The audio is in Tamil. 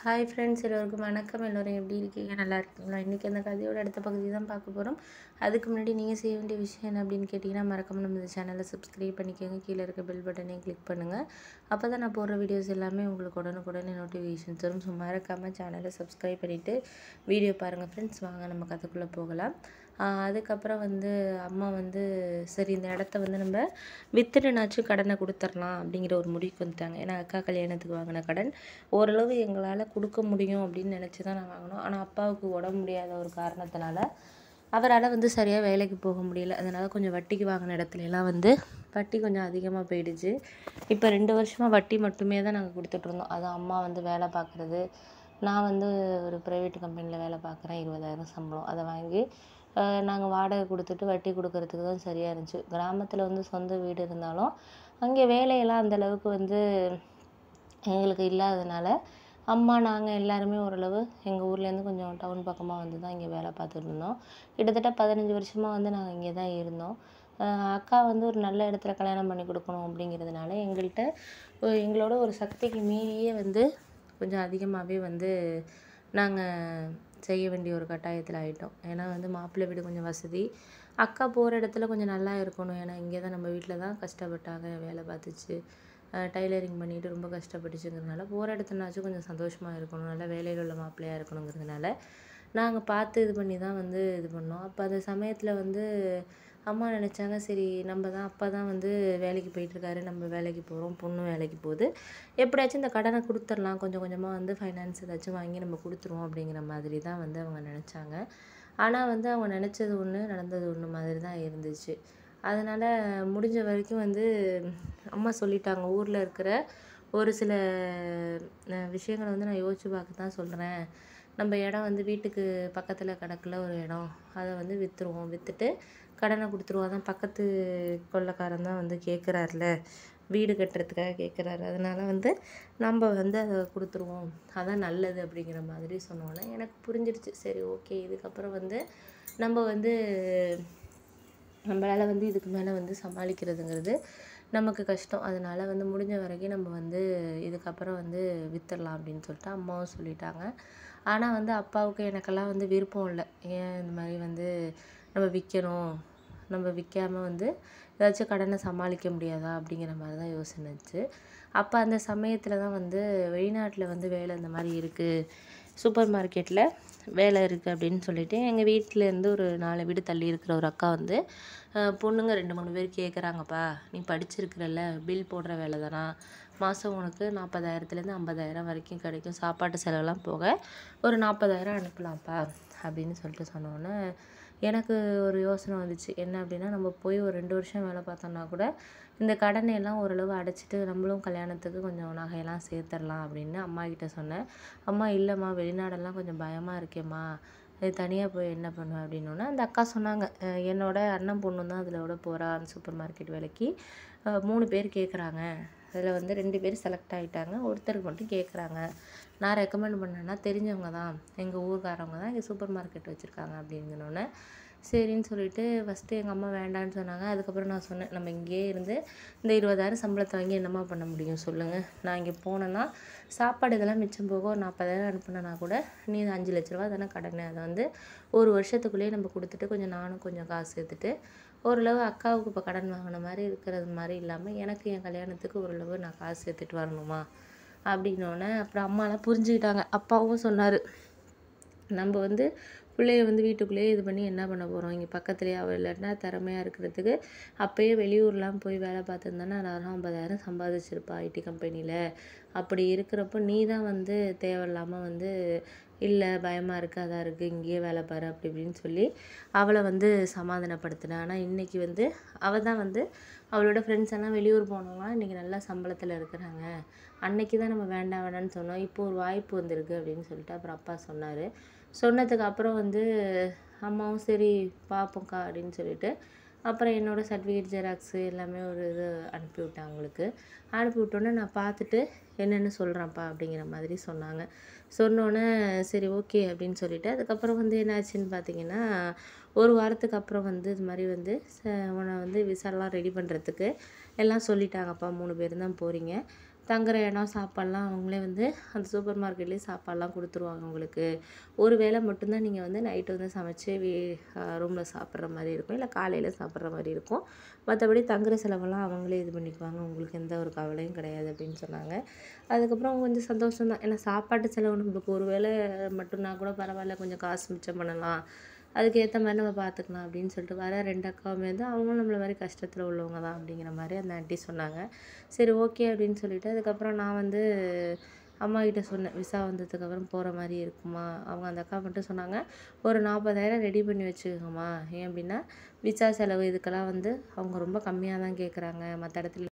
ஹாய் ஃப்ரெண்ட்ஸ் எல்லோருக்கும் வணக்கம் எல்லோரும் எப்படி இருக்கீங்க நல்லா இருக்கீங்களா இன்றைக்கி அந்த கதையோட அடுத்த பகுதி தான் பார்க்க போகிறோம் அதுக்கு முன்னாடி நீங்கள் செய்ய வேண்டிய விஷயம் என்ன அப்படின்னு கேட்டிங்கன்னா மறக்காமல் நம்ம இந்த சேனலை சப்ஸ்கிரைப் பண்ணிக்கோங்க கீழே இருக்க பெல் பட்டனையும் கிளிக் பண்ணுங்கள் அப்போ தான் நான் போடுற வீடியோஸ் எல்லாமே உங்களுக்கு உடனுக்குடனே நோட்டிஃபிகேஷன்ஸ் வரும் ஸோ மறக்காமல் சேனலை சப்ஸ்கிரைப் பண்ணிவிட்டு வீடியோ பாருங்கள் ஃப்ரெண்ட்ஸ் வாங்க நம்ம கதைக்குள்ளே போகலாம் அதுக்கப்புறம் வந்து அம்மா வந்து சரி இந்த இடத்த வந்து நம்ம வித்துடனாச்சும் கடனை கொடுத்துர்லாம் அப்படிங்கிற ஒரு முடிவுக்கு வந்துட்டாங்க ஏன்னா அக்கா கல்யாணத்துக்கு வாங்கின கடன் ஓரளவு எங்களால் கொடுக்க முடியும் அப்படின்னு நினச்சி தான் நான் வாங்கினோம் ஆனால் அப்பாவுக்கு உடம்பு முடியாத ஒரு காரணத்தினால அவரால் வந்து சரியாக வேலைக்கு போக முடியல அதனால் கொஞ்சம் வட்டிக்கு வாங்கின இடத்துலலாம் வந்து வட்டி கொஞ்சம் அதிகமாக போயிடுச்சு இப்போ ரெண்டு வருஷமாக வட்டி மட்டுமே தான் நாங்கள் கொடுத்துட்ருந்தோம் அது அம்மா வந்து வேலை பார்க்குறது நான் வந்து ஒரு ப்ரைவேட் கம்பெனியில் வேலை பார்க்குறேன் இருபதாயிரம் சம்பளம் அதை வாங்கி நாங்கள் வாடகை கொடுத்துட்டு வட்டி கொடுக்கறதுக்கு தான் சரியாக இருந்துச்சு கிராமத்தில் வந்து சொந்த வீடு இருந்தாலும் அங்கே வேலையெல்லாம் அந்தளவுக்கு வந்து எங்களுக்கு இல்லாததுனால அம்மா நாங்கள் எல்லாருமே ஓரளவு எங்கள் ஊர்லேருந்து கொஞ்சம் டவுன் பக்கமாக வந்து தான் இங்கே வேலை பார்த்துட்டு இருந்தோம் கிட்டத்தட்ட பதினஞ்சு வருஷமாக வந்து நாங்கள் இங்கே தான் இருந்தோம் அக்கா வந்து ஒரு நல்ல இடத்துல கல்யாணம் பண்ணி கொடுக்கணும் அப்படிங்கிறதுனால எங்கள்கிட்ட எங்களோட ஒரு சக்திக்கு மீறியே வந்து கொஞ்சம் அதிகமாகவே வந்து நாங்கள் செய்ய வேண்டிய ஒரு கட்டாயத்தில் ஆகிட்டோம் ஏன்னா வந்து மாப்பிள்ளை வீடு கொஞ்சம் வசதி அக்கா போகிற இடத்துல கொஞ்சம் நல்லா இருக்கணும் ஏன்னா இங்கே தான் நம்ம வீட்டில் தான் கஷ்டப்பட்டாங்க வேலை பார்த்துச்சு டைலரிங் பண்ணிட்டு ரொம்ப கஷ்டப்பட்டுச்சுங்கிறதுனால போகிற இடத்துலனாச்சும் கொஞ்சம் சந்தோஷமாக இருக்கணும் நல்லா வேலையில் உள்ள மாப்பிள்ளையாக இருக்கணுங்கிறதுனால நாங்கள் பார்த்து இது பண்ணி தான் வந்து இது பண்ணோம் அப்போ அந்த சமயத்தில் வந்து அம்மா நினச்சாங்க சரி நம்ம தான் அப்பா தான் வந்து வேலைக்கு போயிட்டுருக்காரு நம்ம வேலைக்கு போகிறோம் பொண்ணு வேலைக்கு போகுது எப்படியாச்சும் இந்த கடனை கொடுத்துடலாம் கொஞ்சம் கொஞ்சமாக வந்து ஃபைனான்ஸ் ஏதாச்சும் வாங்கி நம்ம கொடுத்துருவோம் அப்படிங்கிற மாதிரி தான் வந்து அவங்க நினச்சாங்க ஆனால் வந்து அவங்க நினச்சது ஒன்று நடந்தது ஒன்று மாதிரி தான் இருந்துச்சு அதனால் முடிஞ்ச வரைக்கும் வந்து அம்மா சொல்லிட்டாங்க ஊரில் இருக்கிற ஒரு சில விஷயங்களை வந்து நான் யோசிச்சு பார்க்க தான் சொல்கிறேன் நம்ம இடம் வந்து வீட்டுக்கு பக்கத்தில் கிடக்குல ஒரு இடம் அதை வந்து விற்றுருவோம் விற்றுட்டு கடனை கொடுத்துருவோம் அதான் பக்கத்து கொள்ளக்காரன் தான் வந்து கேட்குறாருல வீடு கட்டுறதுக்காக கேட்குறாரு அதனால் வந்து நம்ம வந்து அதை கொடுத்துருவோம் அதான் நல்லது அப்படிங்கிற மாதிரி சொன்னோன்னே எனக்கு புரிஞ்சிருச்சு சரி ஓகே இதுக்கப்புறம் வந்து நம்ம வந்து நம்மளால் வந்து இதுக்கு மேலே வந்து சமாளிக்கிறதுங்கிறது நமக்கு கஷ்டம் அதனால் வந்து முடிஞ்ச வரைக்கும் நம்ம வந்து இதுக்கப்புறம் வந்து விற்றுடலாம் அப்படின்னு சொல்லிட்டு அம்மாவும் சொல்லிட்டாங்க ஆனால் வந்து அப்பாவுக்கு எனக்கெல்லாம் வந்து விருப்பம் இல்லை ஏன் இந்த மாதிரி வந்து நம்ம விற்கணும் நம்ம விற்காமல் வந்து ஏதாச்சும் கடனை சமாளிக்க முடியாதா அப்படிங்கிற மாதிரி தான் யோசனைச்சு அப்போ அந்த சமயத்தில் தான் வந்து வெளிநாட்டில் வந்து வேலை இந்த மாதிரி இருக்குது சூப்பர் மார்க்கெட்டில் வேலை இருக்குது அப்படின்னு சொல்லிட்டு எங்கள் வீட்டிலேருந்து ஒரு நாலு வீடு தள்ளி இருக்கிற ஒரு அக்கா வந்து பொண்ணுங்க ரெண்டு மூணு பேர் கேட்குறாங்கப்பா நீ படிச்சிருக்கிறல்ல பில் போடுற வேலை தானா மாதம் உனக்கு நாற்பதாயிரத்துலேருந்து ஐம்பதாயிரம் வரைக்கும் கிடைக்கும் சாப்பாட்டு செலவெல்லாம் போக ஒரு நாற்பதாயிரம் அனுப்பலாம்ப்பா அப்படின்னு சொல்லிட்டு சொன்னோன்னே எனக்கு ஒரு யோசனை வந்துச்சு என்ன அப்படின்னா நம்ம போய் ஒரு ரெண்டு வருஷம் வேலை பார்த்தோம்னா கூட இந்த கடனை எல்லாம் ஓரளவு அடைச்சிட்டு நம்மளும் கல்யாணத்துக்கு கொஞ்சம் நகையெல்லாம் சேர்த்துடலாம் அப்படின்னு அம்மா கிட்டே சொன்னேன் அம்மா இல்லைம்மா வெளிநாடெல்லாம் கொஞ்சம் பயமாக இருக்கேம்மா இது தனியாக போய் என்ன பண்ணுவேன் அப்படின்னோடனே அந்த அக்கா சொன்னாங்க என்னோட அண்ணன் பொண்ணு தான் அதில் விட போகிறா அந்த சூப்பர் மார்க்கெட் வேலைக்கு மூணு பேர் கேட்குறாங்க அதில் வந்து ரெண்டு பேர் செலக்ட் ஆகிட்டாங்க ஒருத்தருக்கு மட்டும் கேட்குறாங்க நான் ரெக்கமெண்ட் பண்ணேன்னா தெரிஞ்சவங்க தான் எங்கள் ஊர்காரவங்க தான் இங்கே சூப்பர் மார்க்கெட் வச்சுருக்காங்க அப்படிங்கிறோன்னே சரின்னு சொல்லிட்டு ஃபஸ்ட்டு எங்கள் அம்மா வேண்டான்னு சொன்னாங்க அதுக்கப்புறம் நான் சொன்னேன் நம்ம இங்கேயே இருந்து இந்த இருபதாயிரம் சம்பளத்தை வாங்கி என்னம்மா பண்ண முடியும் சொல்லுங்கள் நான் இங்கே போனேன்னா சாப்பாடு இதெல்லாம் மிச்சம் போக ஒரு நாற்பதாயிரம் அனுப்புனா கூட நீ அஞ்சு லட்ச ரூபா தானே கடனே அதை வந்து ஒரு வருஷத்துக்குள்ளேயே நம்ம கொடுத்துட்டு கொஞ்சம் நானும் கொஞ்சம் காசு எடுத்துட்டு ஓரளவு அக்காவுக்கு இப்போ கடன் வாங்கின மாதிரி இருக்கிறது மாதிரி இல்லாமல் எனக்கு என் கல்யாணத்துக்கு ஓரளவு நான் காசு சேர்த்துட்டு வரணுமா அப்படின்னோடனே அப்புறம் அம்மாலாம் புரிஞ்சுக்கிட்டாங்க அப்பாவும் சொன்னார் நம்ம வந்து பிள்ளைய வந்து வீட்டுக்குள்ளேயே இது பண்ணி என்ன பண்ண போகிறோம் இங்கே பக்கத்துலேயே அவள் இல்லைன்னா திறமையாக இருக்கிறதுக்கு அப்போயே வெளியூர்லாம் போய் வேலை பார்த்துருந்தானே அறுபது ஐம்பதாயிரம் சம்பாதிச்சிருப்பா ஐடி கம்பெனியில் அப்படி இருக்கிறப்போ நீ தான் வந்து தேவையில்லாமல் வந்து இல்லை பயமாக இருக்குது அதாக இருக்குது இங்கேயே வேலை பாரு அப்படி இப்படின்னு சொல்லி அவளை வந்து சமாதானப்படுத்தினேன் ஆனால் இன்றைக்கி வந்து அவள் தான் வந்து அவளோட ஃப்ரெண்ட்ஸ் எல்லாம் வெளியூர் போனவங்களாம் இன்றைக்கி நல்லா சம்பளத்தில் இருக்கிறாங்க அன்னைக்கு தான் நம்ம வேண்டாம் வேணாம்னு சொன்னோம் இப்போ ஒரு வாய்ப்பு வந்திருக்கு அப்படின்னு சொல்லிட்டு அப்புறம் அப்பா சொன்னார் சொன்னதுக்கு அப்புறம் வந்து அம்மாவும் சரி பார்ப்போம்க்கா அப்படின்னு சொல்லிட்டு அப்புறம் என்னோடய சர்டிஃபிகேட் ஜெராக்ஸு எல்லாமே ஒரு இது அனுப்பிவிட்டேன் அவங்களுக்கு அனுப்பி விட்டோன்னே நான் பார்த்துட்டு என்னென்னு சொல்கிறேன்ப்பா அப்படிங்கிற மாதிரி சொன்னாங்க சொன்னோன்னே சரி ஓகே அப்படின்னு சொல்லிவிட்டு அதுக்கப்புறம் வந்து என்னாச்சுன்னு பார்த்தீங்கன்னா ஒரு வாரத்துக்கு அப்புறம் வந்து இது மாதிரி வந்து உன்னை வந்து விசாலாம் ரெடி பண்ணுறதுக்கு எல்லாம் சொல்லிட்டாங்கப்பா மூணு பேர் தான் போகிறீங்க தங்குற இடம் சாப்பாடெலாம் அவங்களே வந்து அந்த சூப்பர் மார்க்கெட்லேயே சாப்பாடெலாம் கொடுத்துருவாங்க உங்களுக்கு ஒரு வேளை மட்டும்தான் நீங்கள் வந்து நைட்டு வந்து சமைச்சு வீ ரூமில் சாப்பிட்ற மாதிரி இருக்கும் இல்லை காலையில் சாப்பிட்ற மாதிரி இருக்கும் மற்றபடி தங்குற செலவெல்லாம் அவங்களே இது பண்ணிக்குவாங்க உங்களுக்கு எந்த ஒரு கவலையும் கிடையாது அப்படின்னு சொன்னாங்க அதுக்கப்புறம் கொஞ்சம் சந்தோஷம் தான் ஏன்னா சாப்பாட்டு செலவு நம்மளுக்கு ஒரு வேளை மட்டும்னா கூட பரவாயில்ல கொஞ்சம் காசு மிச்சம் பண்ணலாம் அதுக்கேற்ற மாதிரி நம்ம பார்த்துக்கலாம் அப்படின்னு சொல்லிட்டு வர ரெண்டு அக்காவுமே வந்து அவங்களும் நம்மள மாதிரி கஷ்டத்தில் உள்ளவங்க தான் அப்படிங்கிற மாதிரி அந்த ஆண்ட்டி சொன்னாங்க சரி ஓகே அப்படின்னு சொல்லிவிட்டு அதுக்கப்புறம் நான் வந்து அம்மா கிட்ட சொன்னேன் விசா வந்ததுக்கப்புறம் போகிற மாதிரி இருக்குமா அவங்க அந்த அக்கா மட்டும் சொன்னாங்க ஒரு நாற்பதாயிரம் ரெடி பண்ணி வச்சுக்கோங்கம்மா ஏன் அப்படின்னா விசா செலவு இதுக்கெல்லாம் வந்து அவங்க ரொம்ப கம்மியாக தான் கேட்குறாங்க மற்ற இடத்துல